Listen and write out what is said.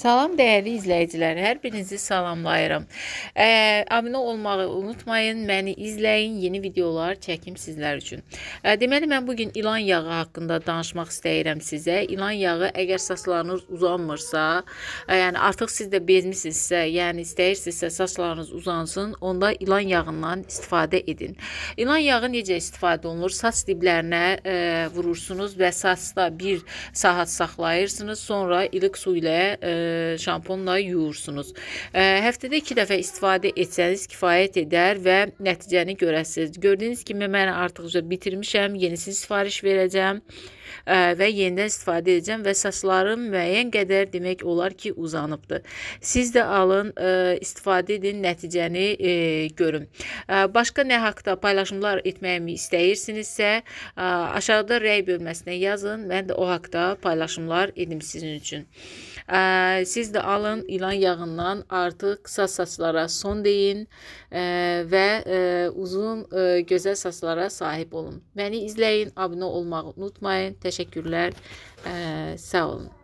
Salam dəyərli izləyicilər, hər birinizi salamlayıram. E, abunə olmağı unutmayın, məni izləyin, yeni videolar çəkim sizlər üçün. E, deməli, mən bugün ilan yağı haqqında danışmaq istəyirəm sizə. İlan yağı əgər saçlarınız uzanmırsa, e, yəni artıq siz də bezmisinizsə, yəni istəyirsinizsə saçlarınız uzansın, onda ilan yağından istifadə edin. İlan yağı necə istifadə olunur? Saç diblərinə e, vurursunuz və saçda bir saat saxlayırsınız, sonra ilıq su ilə e, E, şampunla yuyursunuz. E, həftədə 2 dəfə istifadə etsəniz kifayət edər və nəticəni görəsiniz. Gördüyünüz kimi mən artıq bitirmişəm, yenisini sifariş verəcəm e, və yenidən istifadə edəcəm və saçlarım müəyyən qədər demək olar ki, uzanıbdır. Siz də alın, istifadə edin, nəticəni görün. Başqa nə haqda paylaşımlar etməyimi istəyirsinizsə, aşağıda rəy bölməsinə yazın. Mən də o haqda paylaşımlar edim sizin üçün e, siz də alın ilan yağından artıq qısa saçlara son deyin e, və e, uzun e, gözəl saçlara sahib olun. Məni izləyin, abunə olmağı unutmayın. Təşəkkürlər. E, sağ olun.